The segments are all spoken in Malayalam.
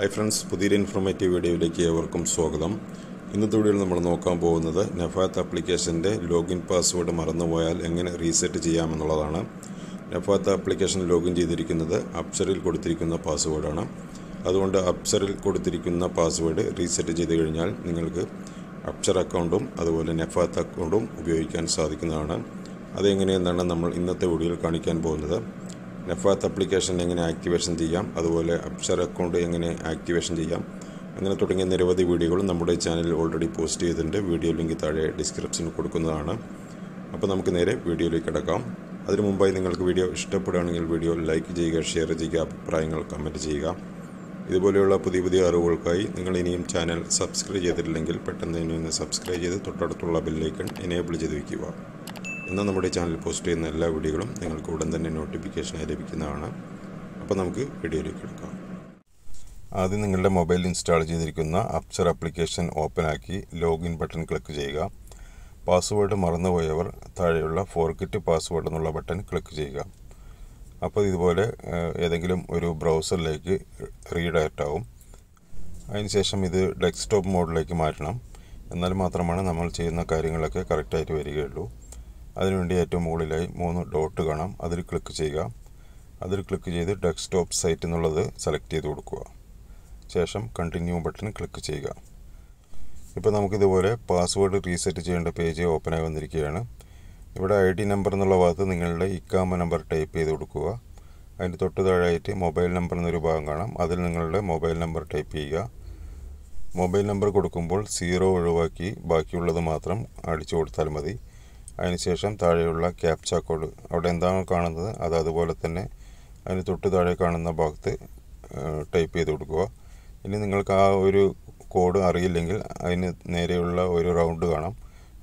ഹായ് ഫ്രണ്ട്സ് പുതിയൊരു ഇൻഫോർമേറ്റീവ് വീഡിയോയിലേക്ക് ഏവർക്കും സ്വാഗതം ഇന്നത്തെ വീഡിയോയിൽ നമ്മൾ നോക്കാൻ പോകുന്നത് നെഫാത്ത് ആപ്ലിക്കേഷൻ്റെ ലോഗിൻ പാസ്വേഡ് മറന്നുപോയാൽ എങ്ങനെ റീസെറ്റ് ചെയ്യാമെന്നുള്ളതാണ് നെഫാത്ത് ആപ്ലിക്കേഷൻ ലോഗിൻ ചെയ്തിരിക്കുന്നത് അപ്സറിൽ കൊടുത്തിരിക്കുന്ന പാസ്വേഡാണ് അതുകൊണ്ട് അപ്സറിൽ കൊടുത്തിരിക്കുന്ന പാസ്വേഡ് റീസെറ്റ് ചെയ്ത് കഴിഞ്ഞാൽ നിങ്ങൾക്ക് അപ്സർ അക്കൗണ്ടും അതുപോലെ നെഫാത്ത് അക്കൗണ്ടും ഉപയോഗിക്കാൻ സാധിക്കുന്നതാണ് അതെങ്ങനെയെന്നാണ് നമ്മൾ ഇന്നത്തെ വീഡിയോയിൽ കാണിക്കാൻ പോകുന്നത് നെഫാത്ത് അപ്ലിക്കേഷൻ എങ്ങനെ ആക്ടിവേഷൻ ചെയ്യാം അതുപോലെ അപ്സർ അക്കൗണ്ട് എങ്ങനെ ആക്ടിവേഷൻ ചെയ്യാം അങ്ങനെ തുടങ്ങിയ നിരവധി വീഡിയോകൾ നമ്മുടെ ചാനലിൽ ഓൾറെഡി പോസ്റ്റ് ചെയ്തിട്ടുണ്ട് വീഡിയോ ലിങ്ക് താഴെ ഡിസ്ക്രിപ്ഷനിൽ കൊടുക്കുന്നതാണ് അപ്പോൾ നമുക്ക് നേരെ വീഡിയോയിലേക്ക് കിടക്കാം അതിനു മുമ്പായി നിങ്ങൾക്ക് വീഡിയോ ഇഷ്ടപ്പെടുകയാണെങ്കിൽ വീഡിയോ ലൈക്ക് ചെയ്യുക ഷെയർ ചെയ്യുക അഭിപ്രായങ്ങൾ കമൻറ്റ് ചെയ്യുക ഇതുപോലെയുള്ള പുതിയ പുതിയ അറിവുകൾക്കായി നിങ്ങൾ ഇനിയും ചാനൽ സബ്സ്ക്രൈബ് ചെയ്തിട്ടില്ലെങ്കിൽ പെട്ടെന്ന് ഇനി ഒന്ന് സബ്സ്ക്രൈബ് ചെയ്ത് തൊട്ടടുത്തുള്ള ബില്ലേക്കൺ എനേബിൾ ചെയ്ത് വയ്ക്കുക ഇന്ന് നമ്മുടെ ചാനൽ പോസ്റ്റ് ചെയ്യുന്ന എല്ലാ വീഡിയോകളും നിങ്ങൾക്ക് ഉടൻ തന്നെ നോട്ടിഫിക്കേഷനായി ലഭിക്കുന്നതാണ് അപ്പോൾ നമുക്ക് വീഡിയോയിലേക്ക് എടുക്കാം ആദ്യം നിങ്ങളുടെ മൊബൈൽ ഇൻസ്റ്റാൾ ചെയ്തിരിക്കുന്ന അപ്സർ ആപ്ലിക്കേഷൻ ഓപ്പണാക്കി ലോഗിൻ ബട്ടൺ ക്ലിക്ക് ചെയ്യുക പാസ്വേഡ് മറന്നുപോയവർ താഴെയുള്ള ഫോർഗറ്റ് പാസ്വേഡ് എന്നുള്ള ബട്ടൺ ക്ലിക്ക് ചെയ്യുക അപ്പോൾ ഇതുപോലെ ഏതെങ്കിലും ഒരു ബ്രൗസറിലേക്ക് റീഡയറക്റ്റ് ആവും അതിനുശേഷം ഇത് ഡെസ്ക്ടോപ്പ് മോഡിലേക്ക് മാറ്റണം എന്നാൽ മാത്രമാണ് നമ്മൾ ചെയ്യുന്ന കാര്യങ്ങളൊക്കെ കറക്റ്റായിട്ട് വരികയുള്ളൂ അതിനുവേണ്ടി ഏറ്റവും മുകളിലായി മൂന്ന് ഡോട്ട് കാണാം അതിൽ ക്ലിക്ക് ചെയ്യുക അതിൽ ക്ലിക്ക് ചെയ്ത് ഡെസ്ക്ടോപ്പ് സൈറ്റ് എന്നുള്ളത് സെലക്ട് ചെയ്ത് കൊടുക്കുക ശേഷം കണ്ടിന്യൂ ബട്ടൺ ക്ലിക്ക് ചെയ്യുക ഇപ്പോൾ നമുക്കിതുപോലെ പാസ്വേഡ് റീസെറ്റ് ചെയ്യേണ്ട പേജ് ഓപ്പൺ ആയി വന്നിരിക്കുകയാണ് ഇവിടെ ഐ ഡി നമ്പർ എന്നുള്ള ഭാഗത്ത് നിങ്ങളുടെ ഇക്കാമ നമ്പർ ടൈപ്പ് ചെയ്ത് കൊടുക്കുക അതിൻ്റെ തൊട്ട് താഴെയായിട്ട് മൊബൈൽ നമ്പർ എന്നൊരു ഭാഗം കാണാം അതിൽ നിങ്ങളുടെ മൊബൈൽ നമ്പർ ടൈപ്പ് ചെയ്യുക മൊബൈൽ നമ്പർ കൊടുക്കുമ്പോൾ സീറോ ഒഴിവാക്കി ബാക്കിയുള്ളത് മാത്രം അടിച്ചു കൊടുത്താൽ മതി അതിനുശേഷം താഴെയുള്ള ക്യാപ്ച കോഡ് അവിടെ എന്താണോ കാണുന്നത് അത് അതുപോലെ തന്നെ അതിന് തൊട്ട് താഴെ കാണുന്ന ഭാഗത്ത് ടൈപ്പ് ചെയ്ത് കൊടുക്കുക ഇനി നിങ്ങൾക്ക് ആ ഒരു കോഡ് അറിയില്ലെങ്കിൽ അതിന് നേരെയുള്ള ഒരു റൗണ്ട് കാണാം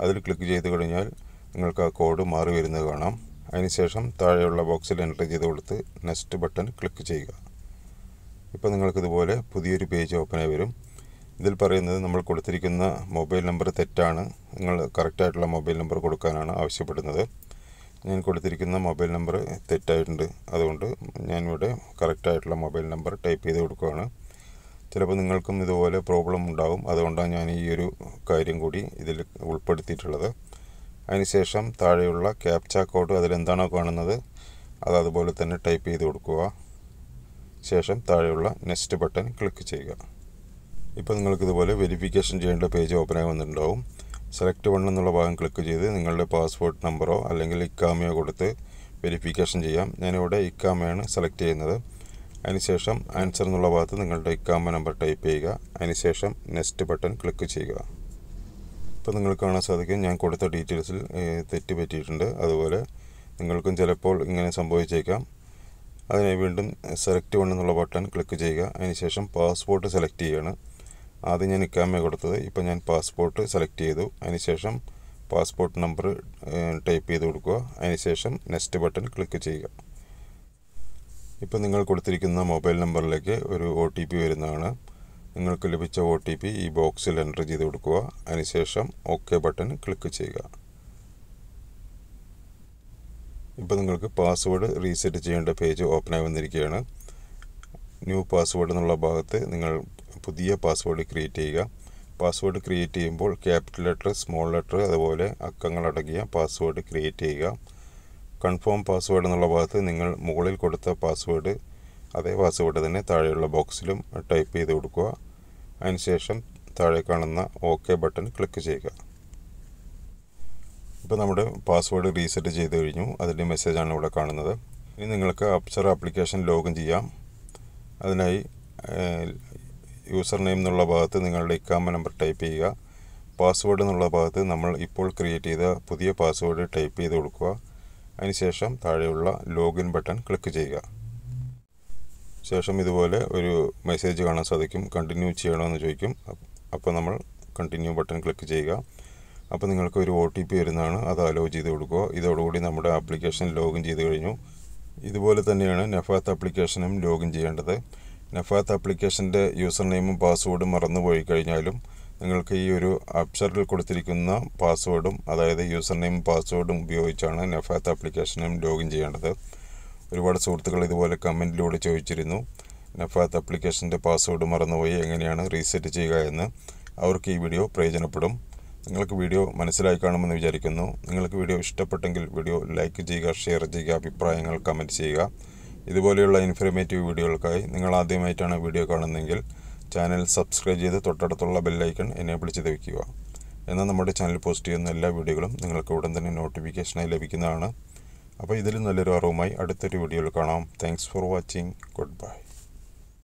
അതിൽ ക്ലിക്ക് ചെയ്ത് കഴിഞ്ഞാൽ നിങ്ങൾക്ക് ആ കോഡ് മാറി വരുന്നത് കാണാം അതിനുശേഷം താഴെയുള്ള ബോക്സിൽ എൻ്റർ ചെയ്ത് കൊടുത്ത് നെക്സ്റ്റ് ബട്ടൺ ക്ലിക്ക് ചെയ്യുക ഇപ്പോൾ നിങ്ങൾക്കിതുപോലെ പുതിയൊരു പേജ് ഓപ്പൺ ആയി വരും ഇതിൽ പറയുന്നത് നമ്മൾ കൊടുത്തിരിക്കുന്ന മൊബൈൽ നമ്പർ തെറ്റാണ് നിങ്ങൾ കറക്റ്റായിട്ടുള്ള മൊബൈൽ നമ്പർ കൊടുക്കാനാണ് ആവശ്യപ്പെടുന്നത് ഞാൻ കൊടുത്തിരിക്കുന്ന മൊബൈൽ നമ്പർ തെറ്റായിട്ടുണ്ട് അതുകൊണ്ട് ഞാനിവിടെ കറക്റ്റായിട്ടുള്ള മൊബൈൽ നമ്പർ ടൈപ്പ് ചെയ്ത് കൊടുക്കുകയാണ് ചിലപ്പോൾ നിങ്ങൾക്കും ഇതുപോലെ പ്രോബ്ലം ഉണ്ടാകും അതുകൊണ്ടാണ് ഞാൻ ഈ ഒരു കാര്യം കൂടി ഇതിൽ ഉൾപ്പെടുത്തിയിട്ടുള്ളത് അതിനുശേഷം താഴെയുള്ള ക്യാപ്ച കോഡ് അതിലെന്താണോ കാണുന്നത് അത് അതുപോലെ തന്നെ ടൈപ്പ് ചെയ്ത് കൊടുക്കുക ശേഷം താഴെയുള്ള നെക്സ്റ്റ് ബട്ടൺ ക്ലിക്ക് ചെയ്യുക ഇപ്പോൾ നിങ്ങൾക്ക് ഇതുപോലെ വെരിഫിക്കേഷൻ ചെയ്യേണ്ട പേജ് ആയി വന്നിട്ടുണ്ടാവും സെലക്ട് വൺ എന്നുള്ള ഭാഗം ക്ലിക്ക് ചെയ്ത് നിങ്ങളുടെ പാസ്പോർട്ട് നമ്പറോ അല്ലെങ്കിൽ ഇക്കാമയോ കൊടുത്ത് വെരിഫിക്കേഷൻ ചെയ്യാം ഞാനിവിടെ ഇക്കാമയാണ് സെലക്ട് ചെയ്യുന്നത് അതിനുശേഷം ആൻസർ എന്നുള്ള ഭാഗത്ത് നിങ്ങളുടെ ഇക്കാമ നമ്പർ ടൈപ്പ് ചെയ്യുക അതിനുശേഷം നെക്സ്റ്റ് ബട്ടൺ ക്ലിക്ക് ചെയ്യുക ഇപ്പോൾ നിങ്ങൾ കാണാൻ സാധിക്കും ഞാൻ കൊടുത്ത ഡീറ്റെയിൽസിൽ തെറ്റ് പറ്റിയിട്ടുണ്ട് അതുപോലെ നിങ്ങൾക്കും ചിലപ്പോൾ ഇങ്ങനെ സംഭവിച്ചേക്കാം അതിനായി വീണ്ടും സെലക്ട് വൺ എന്നുള്ള ബട്ടൺ ക്ലിക്ക് ചെയ്യുക അതിനുശേഷം പാസ്പോർട്ട് സെലക്ട് ചെയ്യുകയാണ് ആദ്യം ഞാൻ ഇക്കാമ കൊടുത്തത് ഇപ്പം ഞാൻ പാസ്പോർട്ട് സെലക്ട് ചെയ്തു അതിനുശേഷം പാസ്പോർട്ട് നമ്പർ ടൈപ്പ് ചെയ്ത് കൊടുക്കുക അതിനുശേഷം നെക്സ്റ്റ് ബട്ടൺ ക്ലിക്ക് ചെയ്യുക ഇപ്പോൾ നിങ്ങൾ കൊടുത്തിരിക്കുന്ന മൊബൈൽ നമ്പറിലേക്ക് ഒരു ഒ ടി പി വരുന്നതാണ് നിങ്ങൾക്ക് ലഭിച്ച ഒ ടി പി ഈ ബോക്സിൽ എൻ്റർ ചെയ്ത് കൊടുക്കുക അതിനുശേഷം ഓക്കെ ബട്ടൺ ക്ലിക്ക് ചെയ്യുക ഇപ്പോൾ നിങ്ങൾക്ക് പാസ്വേഡ് റീസെറ്റ് ചെയ്യേണ്ട പേജ് ഓപ്പൺ ആയി വന്നിരിക്കുകയാണ് ന്യൂ പാസ്വേഡ് എന്നുള്ള ഭാഗത്ത് നിങ്ങൾ പുതിയ പാസ്വേഡ് ക്രിയേറ്റ് ചെയ്യുക പാസ്വേഡ് ക്രിയേറ്റ് ചെയ്യുമ്പോൾ ക്യാപിറ്റൽ ലെറ്റർ സ്മോൾ ലെറ്റർ അതുപോലെ അക്കങ്ങളടങ്ങിയ പാസ്വേഡ് ക്രിയേറ്റ് ചെയ്യുക കൺഫേം പാസ്വേഡ് എന്നുള്ള ഭാഗത്ത് നിങ്ങൾ മുകളിൽ കൊടുത്ത പാസ്വേഡ് അതേ പാസ്വേഡ് തന്നെ താഴെയുള്ള ബോക്സിലും ടൈപ്പ് ചെയ്ത് കൊടുക്കുക അതിനുശേഷം താഴെ കാണുന്ന ഓക്കെ ബട്ടൺ ക്ലിക്ക് ചെയ്യുക ഇപ്പോൾ നമ്മുടെ പാസ്വേഡ് റീസെറ്റ് ചെയ്ത് കഴിഞ്ഞു അതിൻ്റെ മെസ്സേജാണ് ഇവിടെ കാണുന്നത് ഇനി നിങ്ങൾക്ക് അപ്സർ ആപ്ലിക്കേഷൻ ലോഗിൻ ചെയ്യാം അതിനായി യൂസർ നെയിം എന്നുള്ള ഭാഗത്ത് നിങ്ങളുടെ ഇക്കാമ നമ്പർ ടൈപ്പ് ചെയ്യുക പാസ്വേഡ് എന്നുള്ള ഭാഗത്ത് നമ്മൾ ഇപ്പോൾ ക്രിയേറ്റ് ചെയ്ത പുതിയ പാസ്വേഡ് ടൈപ്പ് ചെയ്ത് കൊടുക്കുക അതിനുശേഷം താഴെയുള്ള ലോഗിൻ ബട്ടൺ ക്ലിക്ക് ചെയ്യുക ശേഷം ഇതുപോലെ ഒരു മെസ്സേജ് കാണാൻ സാധിക്കും കണ്ടിന്യൂ ചെയ്യണമെന്ന് ചോദിക്കും അപ്പോൾ നമ്മൾ കണ്ടിന്യൂ ബട്ടൺ ക്ലിക്ക് ചെയ്യുക അപ്പോൾ നിങ്ങൾക്ക് ഒരു ഒ ടി പി വരുന്നതാണ് അത് അലോ ചെയ്ത് കൊടുക്കുക ഇതോടുകൂടി നമ്മുടെ ആപ്ലിക്കേഷൻ ലോഗിൻ ചെയ്ത് കഴിഞ്ഞു ഇതുപോലെ തന്നെയാണ് നെഫാത്ത് ആപ്ലിക്കേഷനും ലോഗിൻ ചെയ്യേണ്ടത് നഫാത്ത് ആപ്ലിക്കേഷൻ്റെ യൂസർ നെയിമും പാസ്വേഡും മറന്നുപോയി കഴിഞ്ഞാലും നിങ്ങൾക്ക് ഈ ഒരു അപ്സറിൽ കൊടുത്തിരിക്കുന്ന പാസ്വേഡും അതായത് യൂസർ നെയിമും പാസ്വേഡും ഉപയോഗിച്ചാണ് നഫാത്ത് ആപ്ലിക്കേഷനും ലോഗിൻ ചെയ്യേണ്ടത് ഒരുപാട് സുഹൃത്തുക്കൾ ഇതുപോലെ കമൻറ്റിലൂടെ ചോദിച്ചിരുന്നു നഫാത്ത് ആപ്ലിക്കേഷൻ്റെ പാസ്വേഡ് മറന്നുപോയി എങ്ങനെയാണ് റീസെറ്റ് ചെയ്യുക എന്ന് അവർക്ക് ഈ വീഡിയോ പ്രയോജനപ്പെടും നിങ്ങൾക്ക് വീഡിയോ മനസ്സിലായി കാണുമെന്ന് വിചാരിക്കുന്നു നിങ്ങൾക്ക് വീഡിയോ ഇഷ്ടപ്പെട്ടെങ്കിൽ വീഡിയോ ലൈക്ക് ചെയ്യുക ഷെയർ ചെയ്യുക അഭിപ്രായങ്ങൾ കമൻറ്റ് ചെയ്യുക ഇതുപോലെയുള്ള ഇൻഫർമേറ്റീവ് വീഡിയോകൾക്കായി നിങ്ങൾ ആദ്യമായിട്ടാണ് വീഡിയോ കാണുന്നതെങ്കിൽ ചാനൽ സബ്സ്ക്രൈബ് ചെയ്ത് തൊട്ടടുത്തുള്ള ബെല്ലൈക്കൺ എനേബിൾ ചെയ്ത് വയ്ക്കുക എന്നാൽ നമ്മുടെ ചാനൽ പോസ്റ്റ് ചെയ്യുന്ന എല്ലാ വീഡിയോകളും നിങ്ങൾക്ക് ഉടൻ തന്നെ നോട്ടിഫിക്കേഷനായി ലഭിക്കുന്നതാണ് അപ്പോൾ ഇതിലും നല്ലൊരു അറിവുമായി അടുത്തൊരു വീഡിയോയിൽ കാണാം thanks for watching good by